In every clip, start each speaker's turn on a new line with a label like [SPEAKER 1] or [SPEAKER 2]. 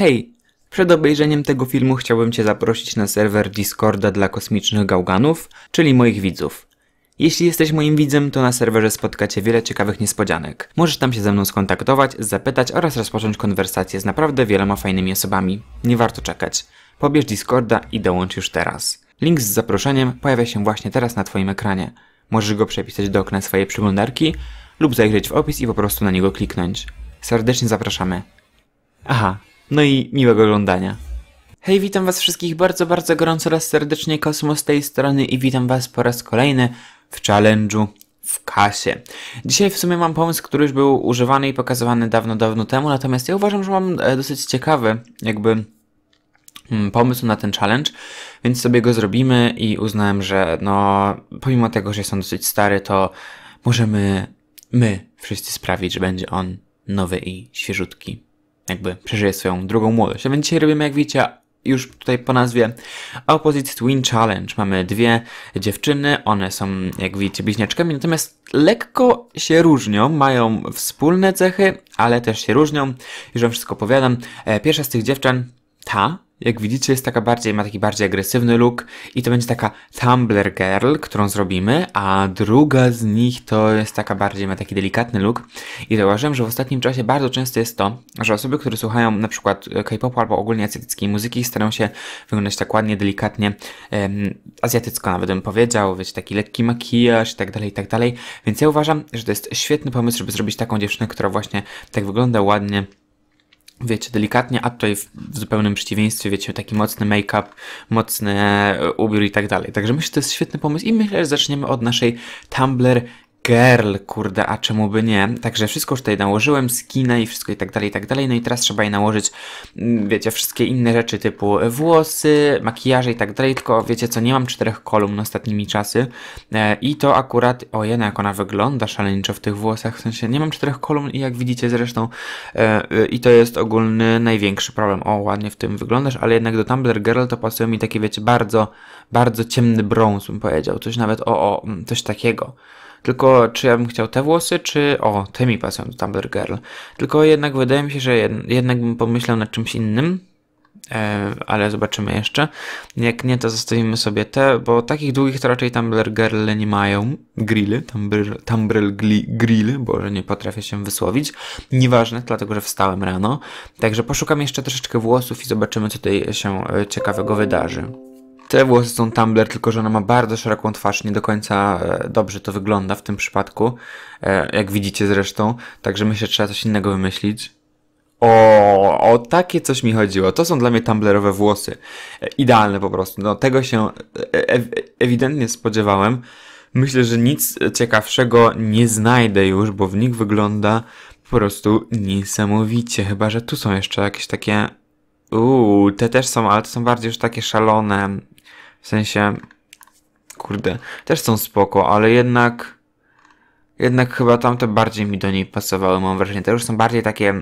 [SPEAKER 1] Hej, przed obejrzeniem tego filmu chciałbym Cię zaprosić na serwer Discorda dla kosmicznych gałganów, czyli moich widzów. Jeśli jesteś moim widzem, to na serwerze spotkacie wiele ciekawych niespodzianek. Możesz tam się ze mną skontaktować, zapytać oraz rozpocząć konwersację z naprawdę wieloma fajnymi osobami. Nie warto czekać. Pobierz Discorda i dołącz już teraz. Link z zaproszeniem pojawia się właśnie teraz na Twoim ekranie. Możesz go przepisać do okna swojej przeglądarki lub zajrzeć w opis i po prostu na niego kliknąć. Serdecznie zapraszamy. Aha, no i miłego oglądania. Hej, witam was wszystkich bardzo, bardzo gorąco oraz serdecznie Kosmos z tej strony i witam was po raz kolejny w challenge'u w kasie. Dzisiaj w sumie mam pomysł, który już był używany i pokazywany dawno, dawno temu, natomiast ja uważam, że mam e, dosyć ciekawy jakby mm, pomysł na ten challenge, więc sobie go zrobimy i uznałem, że no pomimo tego, że jest on dosyć stary, to możemy my wszyscy sprawić, że będzie on nowy i świeżutki jakby przeżyje swoją drugą młodość. A więc dzisiaj robimy, jak widzicie, już tutaj po nazwie Opposite Twin Challenge. Mamy dwie dziewczyny, one są, jak widzicie, bliźniaczkami, natomiast lekko się różnią, mają wspólne cechy, ale też się różnią. Już wam wszystko opowiadam. E, pierwsza z tych dziewczyn, ta, jak widzicie, jest taka bardziej, ma taki bardziej agresywny look i to będzie taka Tumblr Girl, którą zrobimy, a druga z nich to jest taka bardziej, ma taki delikatny look i zauważyłem, że w ostatnim czasie bardzo często jest to, że osoby, które słuchają na przykład e, K-popu albo ogólnie azjatyckiej muzyki starają się wyglądać tak ładnie, delikatnie, em, azjatycko nawet bym powiedział, wiecie, taki lekki makijaż i tak dalej, i tak dalej, więc ja uważam, że to jest świetny pomysł, żeby zrobić taką dziewczynę, która właśnie tak wygląda ładnie, wiecie, delikatnie, a tutaj w, w zupełnym przeciwieństwie, wiecie, taki mocny make-up, mocny e, ubiór i tak dalej. Także myślę, że to jest świetny pomysł i myślę, że zaczniemy od naszej Tumblr Girl, kurde, a czemu by nie? Także wszystko już tutaj nałożyłem, skina i wszystko i tak dalej, i tak dalej. No i teraz trzeba je nałożyć, mm, wiecie, wszystkie inne rzeczy typu włosy, makijaże i tak dalej, tylko wiecie co, nie mam czterech kolumn ostatnimi czasy e, i to akurat, ojena jak ona wygląda szaleńczo w tych włosach, w sensie nie mam czterech kolumn i jak widzicie zresztą e, e, i to jest ogólny największy problem. O, ładnie w tym wyglądasz, ale jednak do Tumblr Girl to pasuje mi taki, wiecie, bardzo, bardzo ciemny brąz bym powiedział, coś nawet o, o mm, coś takiego. Tylko czy ja bym chciał te włosy, czy o, te mi pasują do Tumblr Girl. Tylko jednak wydaje mi się, że jed... jednak bym pomyślał nad czymś innym, e, ale zobaczymy jeszcze. Jak nie, to zostawimy sobie te, bo takich długich to raczej Tumblr Girl nie mają. Grille, Tumblr, Tumblr gli, Grill, boże, nie potrafię się wysłowić. Nieważne, dlatego że wstałem rano. Także poszukam jeszcze troszeczkę włosów i zobaczymy, co tutaj się e, ciekawego wydarzy. Te włosy są Tumblr, tylko że ona ma bardzo szeroką twarz, nie do końca e, dobrze to wygląda w tym przypadku, e, jak widzicie zresztą, także myślę, że trzeba coś innego wymyślić. O, o takie coś mi chodziło. To są dla mnie tumblerowe włosy. E, idealne po prostu. No tego się ewidentnie spodziewałem. Myślę, że nic ciekawszego nie znajdę już, bo w nich wygląda po prostu niesamowicie. Chyba, że tu są jeszcze jakieś takie... Uuu, te też są, ale to są bardziej już takie szalone. W sensie, kurde, też są spoko, ale jednak, jednak chyba tamte bardziej mi do niej pasowały, mam wrażenie. Te już są bardziej takie,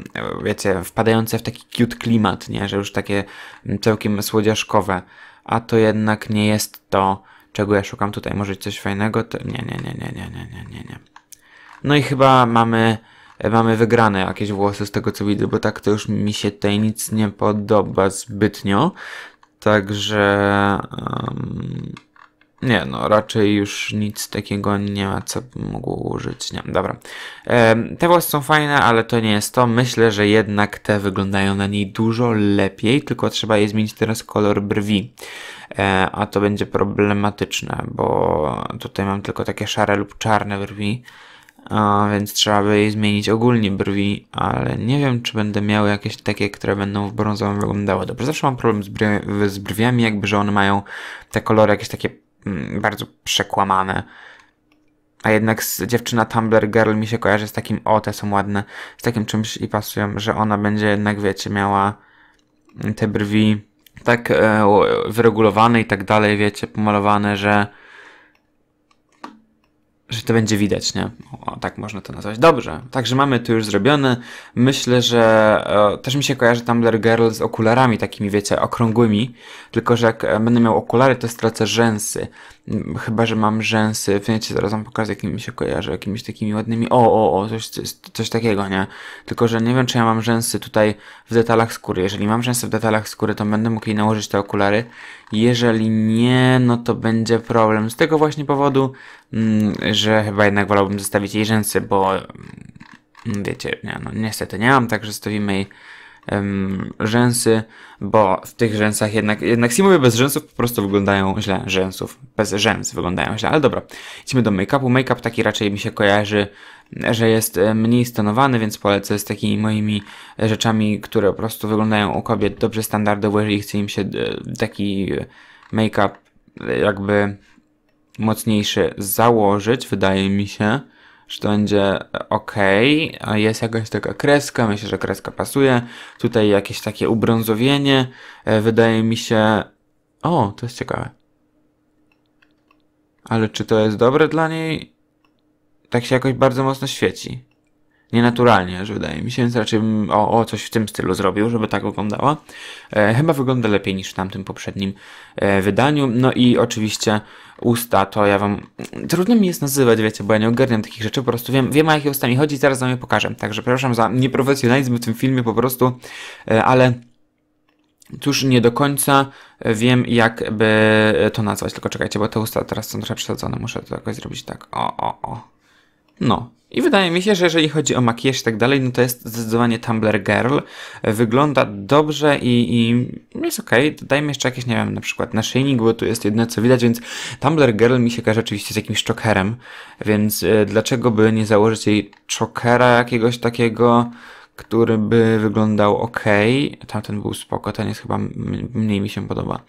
[SPEAKER 1] wiecie, wpadające w taki cute klimat, nie? Że już takie mm, całkiem słodziaszkowe. A to jednak nie jest to, czego ja szukam tutaj. Może coś fajnego? To... Nie, nie, nie, nie, nie, nie, nie, nie, No i chyba mamy mamy wygrane jakieś włosy z tego co widzę, bo tak to już mi się tutaj nic nie podoba zbytnio. Także um, nie no, raczej już nic takiego nie ma, co bym mógł użyć. Nie, dobra. te włosy są fajne, ale to nie jest to. Myślę, że jednak te wyglądają na niej dużo lepiej, tylko trzeba je zmienić teraz kolor brwi. E, a to będzie problematyczne, bo tutaj mam tylko takie szare lub czarne brwi a więc trzeba by jej zmienić ogólnie brwi, ale nie wiem, czy będę miał jakieś takie, które będą w brązowym wyglądały. Dobrze, zawsze mam problem z, brwi, z brwiami, jakby, że one mają te kolory jakieś takie mm, bardzo przekłamane. A jednak dziewczyna Tumblr Girl mi się kojarzy z takim, o te są ładne, z takim czymś i pasują, że ona będzie jednak, wiecie, miała te brwi tak e, wyregulowane i tak dalej, wiecie, pomalowane, że że to będzie widać, nie? O, tak można to nazwać. Dobrze, także mamy to już zrobione. Myślę, że e, też mi się kojarzy Tumblr Girl z okularami takimi, wiecie, okrągłymi, tylko że jak e, będę miał okulary, to stracę rzęsy. Mm, chyba, że mam rzęsy, wiecie, zaraz wam pokażę, jakimi mi się kojarzy, jakimiś takimi ładnymi, o, o, o, coś, coś, coś takiego, nie? Tylko, że nie wiem, czy ja mam rzęsy tutaj w detalach skóry. Jeżeli mam rzęsy w detalach skóry, to będę mógł jej nałożyć te okulary. Jeżeli nie, no to będzie problem. Z tego właśnie powodu, mm, że chyba jednak wolałbym zostawić jej rzęsy, bo mm, wiecie, nie, no, niestety nie mam, także zostawimy jej um, rzęsy, bo w tych rzęsach jednak, jednak simowie bez rzęsów po prostu wyglądają źle, rzęsów, bez rzęs wyglądają źle, ale dobra, idźmy do make-upu, make-up taki raczej mi się kojarzy, że jest e, mniej stonowany, więc polecę z takimi moimi rzeczami, które po prostu wyglądają u kobiet dobrze standardowo, jeżeli chce im się e, taki e, make-up jakby mocniejszy założyć, wydaje mi się, że to będzie ok. Jest jakaś taka kreska, myślę, że kreska pasuje. Tutaj jakieś takie ubrązowienie, e, wydaje mi się... O, to jest ciekawe. Ale czy to jest dobre dla niej? Tak się jakoś bardzo mocno świeci nienaturalnie, że wydaje mi się, więc raczej bym o, o coś w tym stylu zrobił, żeby tak wyglądała. E, chyba wygląda lepiej niż w tamtym poprzednim e, wydaniu. No i oczywiście usta, to ja wam... Trudno mi jest nazywać, wiecie, bo ja nie ogarniam takich rzeczy, po prostu wiem, wiem o jakie usta mi chodzi, zaraz wam je pokażę. Także przepraszam za nieprofesjonalizm w tym filmie po prostu, e, ale... Cóż, nie do końca wiem, jak by to nazwać, tylko czekajcie, bo te usta teraz są trochę przesadzone, muszę to jakoś zrobić tak, o, o, o, no. I wydaje mi się, że jeżeli chodzi o makijaż i tak dalej, no to jest zdecydowanie Tumblr Girl. Wygląda dobrze i, i jest ok. Dodajmy jeszcze jakieś, nie wiem, na przykład naszyjnik, bo tu jest jedno co widać, więc Tumblr Girl mi się każe oczywiście z jakimś chokerem, więc e, dlaczego by nie założyć jej chokera jakiegoś takiego, który by wyglądał ok. Tamten był spoko, ten jest chyba mniej mi się podoba.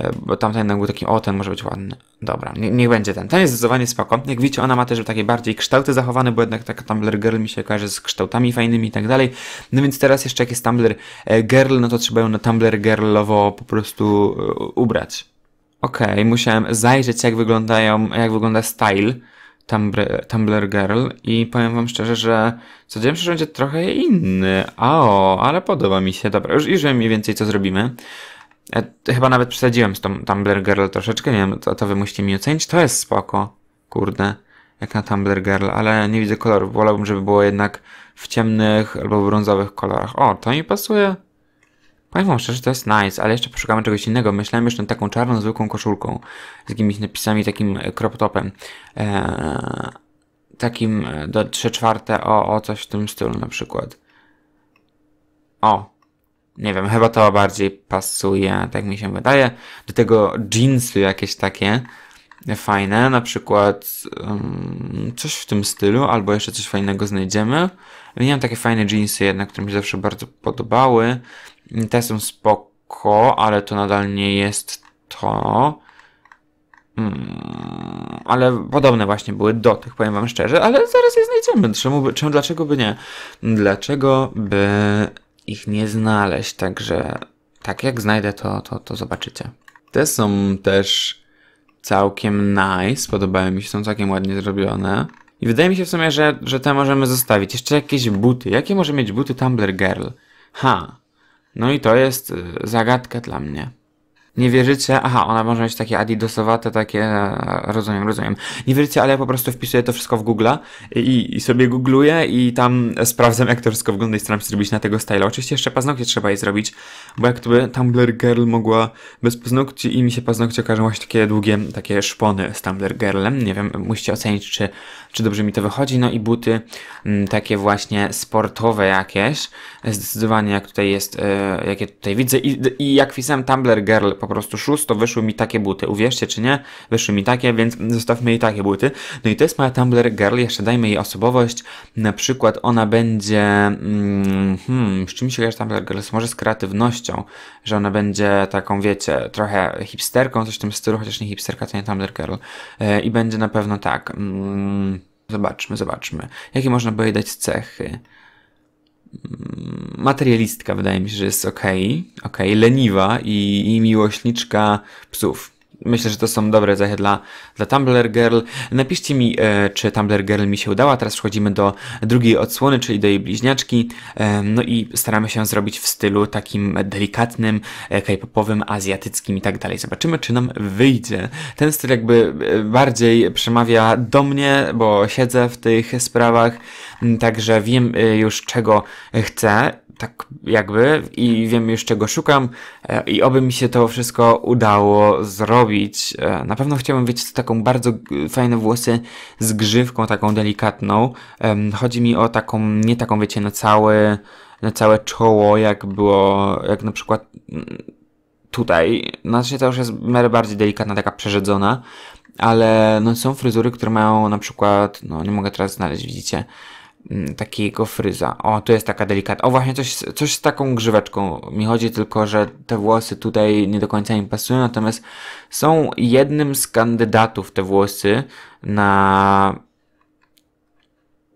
[SPEAKER 1] E, bo tamten ten był taki, o ten może być ładny. Dobra, nie, niech będzie ten. Ten jest zdecydowanie spoko. Jak widzicie, ona ma też takie bardziej kształty zachowane, bo jednak taka Tumblr Girl mi się kojarzy z kształtami fajnymi i tak dalej. No więc teraz jeszcze jak jest Tumblr e, Girl, no to trzeba ją na Tumblr Girlowo po prostu e, ubrać. Okej, okay, musiałem zajrzeć jak wyglądają, jak wygląda style. Tumblr, Tumblr Girl i powiem wam szczerze, że co się, że będzie trochę inny. A o, ale podoba mi się. Dobra, już, już wiem mniej więcej co zrobimy chyba nawet przesadziłem z tą Tumblr Girl troszeczkę, nie wiem, to, to wy musicie mi ocenić. To jest spoko, kurde, jak na Tumblr Girl, ale nie widzę kolorów. Wolałbym, żeby było jednak w ciemnych albo brązowych kolorach. O, to mi pasuje. Powiem wam szczerze, to jest nice, ale jeszcze poszukamy czegoś innego. Myślałem jeszcze nad taką czarną, zwykłą koszulką z jakimiś napisami, takim e, crop topem. Eee, takim e, do 3 czwarte o, o coś w tym stylu na przykład. O, nie wiem, chyba to bardziej pasuje, tak mi się wydaje, do tego jeansy jakieś takie fajne, na przykład um, coś w tym stylu, albo jeszcze coś fajnego znajdziemy. Miałem takie fajne jeansy jednak, które mi się zawsze bardzo podobały. Te są spoko, ale to nadal nie jest to. Mm, ale podobne właśnie były do tych, powiem wam szczerze, ale zaraz je znajdziemy. Czemu, czemu, dlaczego by nie? Dlaczego by ich nie znaleźć, także tak jak znajdę to, to, to zobaczycie. Te są też całkiem nice, podobały mi się, są całkiem ładnie zrobione. I wydaje mi się w sumie, że, że te możemy zostawić. Jeszcze jakieś buty. Jakie może mieć buty Tumblr Girl? Ha. No i to jest y, zagadka dla mnie. Nie wierzycie? Aha, ona może mieć takie adidosowate, takie... E, rozumiem, rozumiem. Nie wierzycie, ale ja po prostu wpisuję to wszystko w Google'a i, i, sobie googluję i tam sprawdzam, jak to wszystko wygląda i staram się zrobić na tego stylu. Oczywiście jeszcze paznokcie trzeba jej zrobić, bo jak to by Tumblr Girl mogła bez paznokci i mi się paznokcie okażą właśnie takie długie, takie szpony z Tumblr Girlem. Nie wiem, musicie ocenić, czy, czy dobrze mi to wychodzi. No i buty m, mm, takie właśnie sportowe jakieś. Zdecydowanie jak tutaj jest, y, jakie tutaj widzę i, i jak wpisałem Tumblr Girl po prostu szóstą wyszły mi takie buty. Uwierzcie czy nie, wyszły mi takie, więc zostawmy jej takie buty. No i to jest moja Tumblr Girl, jeszcze dajmy jej osobowość. Na przykład ona będzie... Mm, hmm, z czym się kojarzy Tumblr Girl? Może z kreatywnością, że ona będzie taką, wiecie, trochę hipsterką, coś w tym stylu, chociaż nie hipsterka, to nie Tumblr Girl. E, I będzie na pewno tak... Hmm, zobaczmy, zobaczmy. Jakie można by jej dać cechy? materialistka wydaje mi się, że jest okej, okay, okej, okay, leniwa i, i miłośniczka psów. Myślę, że to są dobre zachęty dla, dla Tumblr Girl. Napiszcie mi, e, czy Tumblr Girl mi się udała. Teraz przechodzimy do drugiej odsłony, czyli do jej bliźniaczki. E, no i staramy się zrobić w stylu takim delikatnym, e, k-popowym, azjatyckim i tak dalej. Zobaczymy, czy nam wyjdzie. Ten styl jakby e, bardziej przemawia do mnie, bo siedzę w tych sprawach, także wiem e, już czego chcę tak jakby i wiem już czego szukam e, i oby mi się to wszystko udało zrobić. E, na pewno chciałbym mieć taką bardzo fajne włosy z grzywką taką delikatną. Chodzi mi o taką, nie taką wiecie, na całe, na całe czoło, jak było, jak na przykład mm, tutaj. Znaczy to już jest w bardziej delikatna, taka przerzedzona, ale no są fryzury, które mają na przykład, no nie mogę teraz znaleźć, widzicie, Mm, takiego fryza. O, tu jest taka delikatna. O, właśnie coś, coś z taką grzyweczką. Mi chodzi tylko, że te włosy tutaj nie do końca mi pasują, natomiast są jednym z kandydatów te włosy na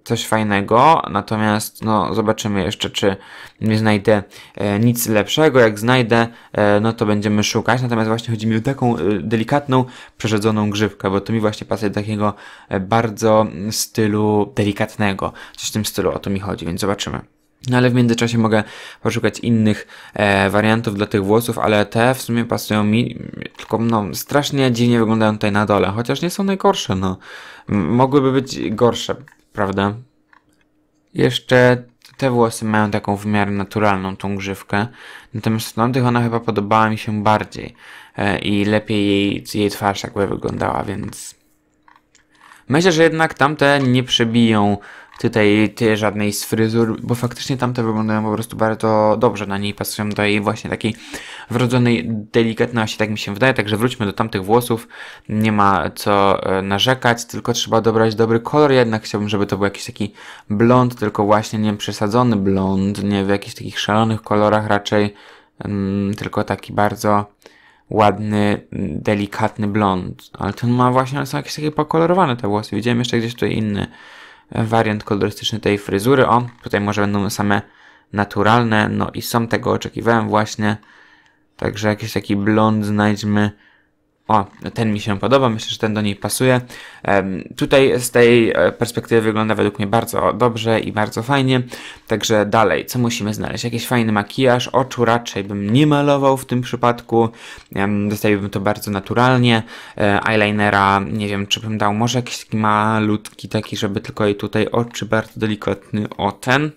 [SPEAKER 1] coś fajnego, natomiast no, zobaczymy jeszcze, czy nie znajdę e, nic lepszego. Jak znajdę, e, no to będziemy szukać. Natomiast właśnie chodzi mi o taką e, delikatną, przerzedzoną grzywkę, bo to mi właśnie pasuje do takiego e, bardzo stylu delikatnego. Coś w tym stylu, o to mi chodzi, więc zobaczymy. No ale w międzyczasie mogę poszukać innych e, wariantów dla tych włosów, ale te w sumie pasują mi, tylko no, strasznie dziwnie wyglądają tutaj na dole, chociaż nie są najgorsze, no. M mogłyby być gorsze, prawda? Jeszcze te włosy mają taką w miarę naturalną tą grzywkę, natomiast tamtych ona chyba podobała mi się bardziej e, i lepiej jej, jej twarz jakby wyglądała, więc myślę, że jednak tamte nie przebiją tutaj żadnej z fryzur, bo faktycznie tamte wyglądają po prostu bardzo dobrze na niej, pasują do jej właśnie takiej wrodzonej delikatności, tak mi się wydaje, także wróćmy do tamtych włosów, nie ma co e, narzekać, tylko trzeba dobrać dobry kolor, jednak chciałbym, żeby to był jakiś taki blond, tylko właśnie nie przesadzony blond, nie w jakichś takich szalonych kolorach raczej, mm, tylko taki bardzo ładny, delikatny blond. Ale ten ma właśnie, ale są jakieś takie pokolorowane te włosy. Widziałem jeszcze gdzieś tutaj inny wariant kolorystyczny tej fryzury. O, tutaj może będą same naturalne, no i są tego oczekiwałem właśnie. Także jakiś taki blond znajdźmy o, ten mi się podoba, myślę, że ten do niej pasuje. Tutaj z tej e, perspektywy wygląda według mnie bardzo dobrze i bardzo fajnie. Także dalej, co musimy znaleźć? Jakiś fajny makijaż, oczu raczej bym nie malował w tym przypadku. Zostawiłbym to bardzo naturalnie. E, eyelinera, nie wiem, czy bym dał może jakiś taki malutki, taki, żeby tylko jej tutaj oczy bardzo delikatny, o ten.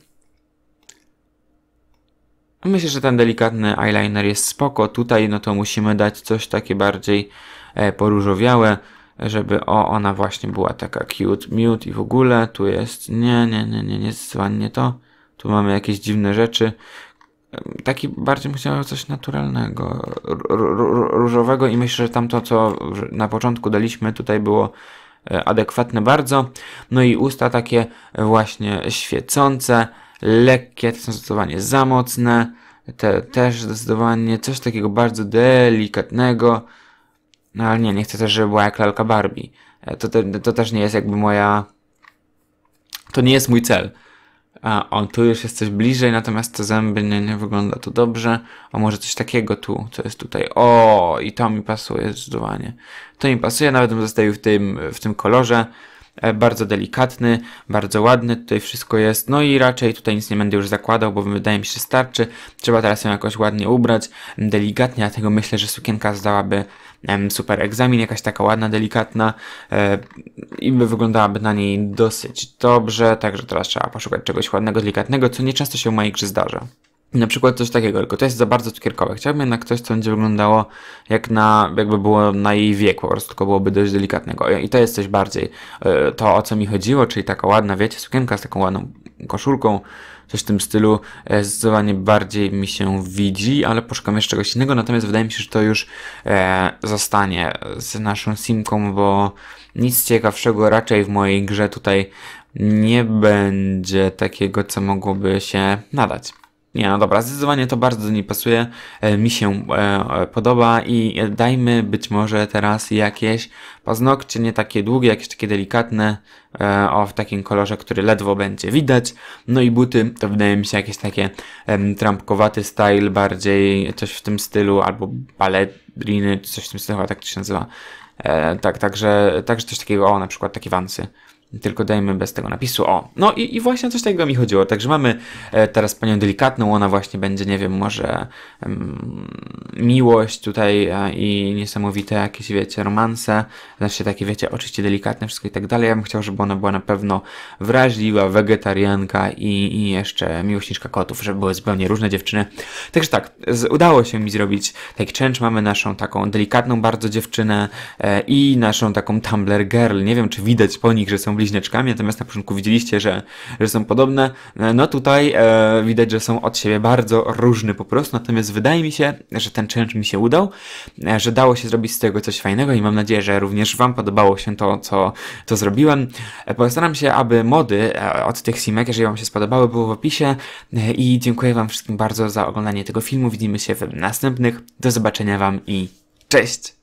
[SPEAKER 1] No myślę, że ten delikatny eyeliner jest spoko. Tutaj no to musimy dać coś takie bardziej e, poróżowiałe, żeby o, ona właśnie była taka cute, mute i w ogóle. Tu jest, nie, nie, nie, nie, nie, zdecydowanie to. Tu mamy jakieś dziwne rzeczy. E, taki bardziej musiało coś naturalnego, różowego i myślę, że tamto, co na początku daliśmy, tutaj było e, adekwatne bardzo. No i usta takie właśnie świecące lekkie, te są zdecydowanie za mocne, te też zdecydowanie coś takiego bardzo delikatnego, no ale nie, nie chcę też, żeby była jak lalka Barbie. E, to, te, to też nie jest jakby moja... To nie jest mój cel. A, o, tu już jest coś bliżej, natomiast te zęby nie, nie wygląda tu dobrze. O, może coś takiego tu, co jest tutaj. O, i to mi pasuje zdecydowanie. To mi pasuje, nawet bym zostawił w tym, w tym kolorze. E, bardzo delikatny, bardzo ładny, tutaj wszystko jest, no i raczej tutaj nic nie będę już zakładał, bo wydaje mi się że starczy, trzeba teraz ją jakoś ładnie ubrać, mm, delikatnie, dlatego myślę, że sukienka zdałaby super egzamin, jakaś taka ładna, delikatna e, i by wyglądałaby na niej dosyć dobrze, także teraz trzeba poszukać czegoś ładnego, delikatnego, co nieczęsto się u moich zdarza na przykład coś takiego, tylko to jest za bardzo cukierkowe. Chciałbym jednak coś, co będzie wyglądało jak na, jakby było na jej wiek po prostu, tylko byłoby dość delikatnego. I to jest coś bardziej e, to, o co mi chodziło, czyli taka ładna, wiecie, sukienka z taką ładną koszulką, coś w tym stylu e, zdecydowanie bardziej mi się widzi, ale poszukam jeszcze czegoś innego, natomiast wydaje mi się, że to już e, zostanie z naszą simką, bo nic ciekawszego raczej w mojej grze tutaj nie będzie takiego, co mogłoby się nadać. Nie, no dobra, zdecydowanie to bardzo niej pasuje, e, mi się e, podoba i dajmy być może teraz jakieś paznokcie, nie takie długie, jakieś takie delikatne, e, o w takim kolorze, który ledwo będzie widać. No i buty to wydaje mi się jakieś takie trampkowaty style, bardziej coś w tym stylu, albo baleriny, coś w tym stylu, tak to się nazywa. E, tak, także, także coś takiego, o na przykład takie wansy. Tylko dajmy bez tego napisu. O, no i, i właśnie coś takiego mi chodziło. Także mamy e, teraz panią delikatną, ona właśnie będzie, nie wiem, może um, miłość tutaj e, i niesamowite jakieś, wiecie, romanse. Znaczy takie, wiecie, oczywiście delikatne wszystko i tak dalej. Ja bym chciał, żeby ona była na pewno wrażliwa, wegetarianka i, i jeszcze miłośniczka kotów, żeby były zupełnie różne dziewczyny. Także tak, z, udało się mi zrobić take change. Mamy naszą taką delikatną bardzo dziewczynę e, i naszą taką Tumblr girl. Nie wiem, czy widać po nich, że są bliźniaczkami, natomiast na początku widzieliście, że, że są podobne. E, no tutaj e, widać, że są od siebie bardzo różne po prostu, natomiast wydaje mi się, że ten challenge mi się udał, e, że dało się zrobić z tego coś fajnego i mam nadzieję, że również Wam podobało się to, co, co zrobiłem. E, postaram się, aby mody od tych simek, jeżeli Wam się spodobały, było w opisie i dziękuję Wam wszystkim bardzo za oglądanie tego filmu. Widzimy się w następnych. Do zobaczenia Wam i cześć!